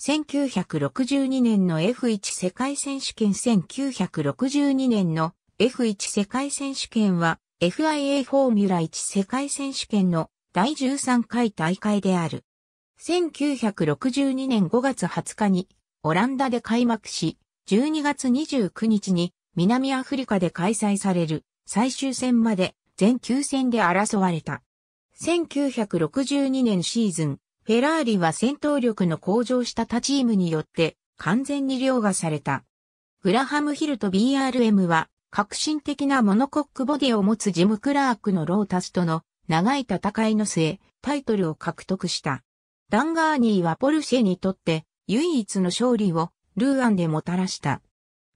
1962年の F1 世界選手権1962年の F1 世界選手権は FIA フォーミュラ1世界選手権の第13回大会である。1962年5月20日にオランダで開幕し、12月29日に南アフリカで開催される最終戦まで全9戦で争われた。1962年シーズンフェラーリは戦闘力の向上した他チームによって完全に凌駕された。グラハムヒルと BRM は革新的なモノコックボディを持つジム・クラークのロータスとの長い戦いの末、タイトルを獲得した。ダンガーニーはポルシェにとって唯一の勝利をルーアンでもたらした。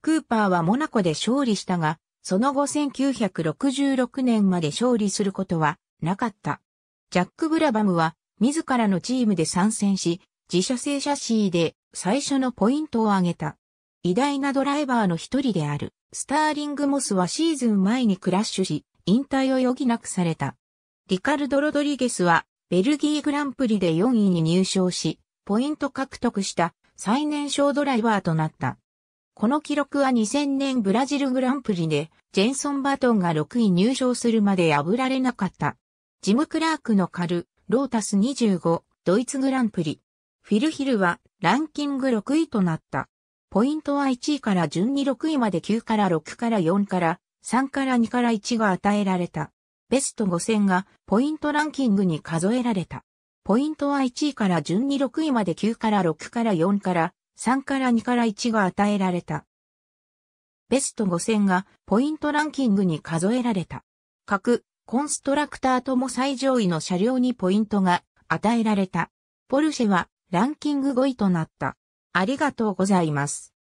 クーパーはモナコで勝利したが、その後1966年まで勝利することはなかった。ジャック・ブラバムは自らのチームで参戦し、自社製シャシーで最初のポイントを挙げた。偉大なドライバーの一人である、スターリング・モスはシーズン前にクラッシュし、引退を余儀なくされた。リカルド・ロドリゲスは、ベルギーグランプリで4位に入賞し、ポイント獲得した最年少ドライバーとなった。この記録は2000年ブラジルグランプリで、ジェンソン・バトンが6位入賞するまで破られなかった。ジム・クラークのカル、ロータス25、ドイツグランプリ。フィルヒルはランキング6位となった。ポイントは1位から順に6位まで9から6から4から3から2から1が与えられた。ベスト5 0がポイントランキングに数えられた。ポイントは1位から順に6位まで9から6から4から3から2から1が与えられた。ベスト5 0がポイントランキングに数えられた。各コンストラクターとも最上位の車両にポイントが与えられた。ポルシェはランキング5位となった。ありがとうございます。